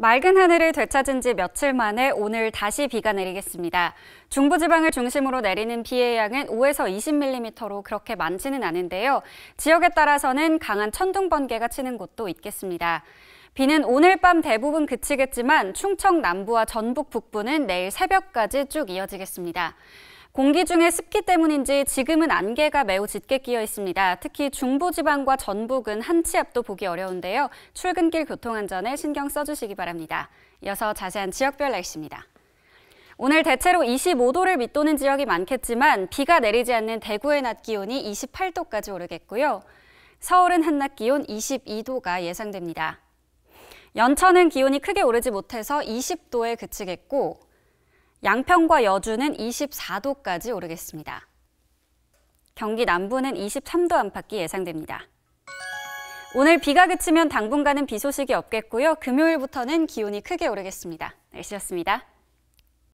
맑은 하늘을 되찾은 지 며칠 만에 오늘 다시 비가 내리겠습니다. 중부지방을 중심으로 내리는 비의 양은 5에서 20mm로 그렇게 많지는 않은데요. 지역에 따라서는 강한 천둥 번개가 치는 곳도 있겠습니다. 비는 오늘 밤 대부분 그치겠지만 충청 남부와 전북 북부는 내일 새벽까지 쭉 이어지겠습니다. 공기 중에 습기 때문인지 지금은 안개가 매우 짙게 끼어 있습니다. 특히 중부지방과 전북은 한치 앞도 보기 어려운데요. 출근길 교통안전에 신경 써주시기 바랍니다. 이어서 자세한 지역별 날씨입니다. 오늘 대체로 25도를 밑도는 지역이 많겠지만 비가 내리지 않는 대구의 낮 기온이 28도까지 오르겠고요. 서울은 한낮 기온 22도가 예상됩니다. 연천은 기온이 크게 오르지 못해서 20도에 그치겠고 양평과 여주는 24도까지 오르겠습니다. 경기 남부는 23도 안팎이 예상됩니다. 오늘 비가 그치면 당분간은 비 소식이 없겠고요. 금요일부터는 기온이 크게 오르겠습니다. 날씨였습니다.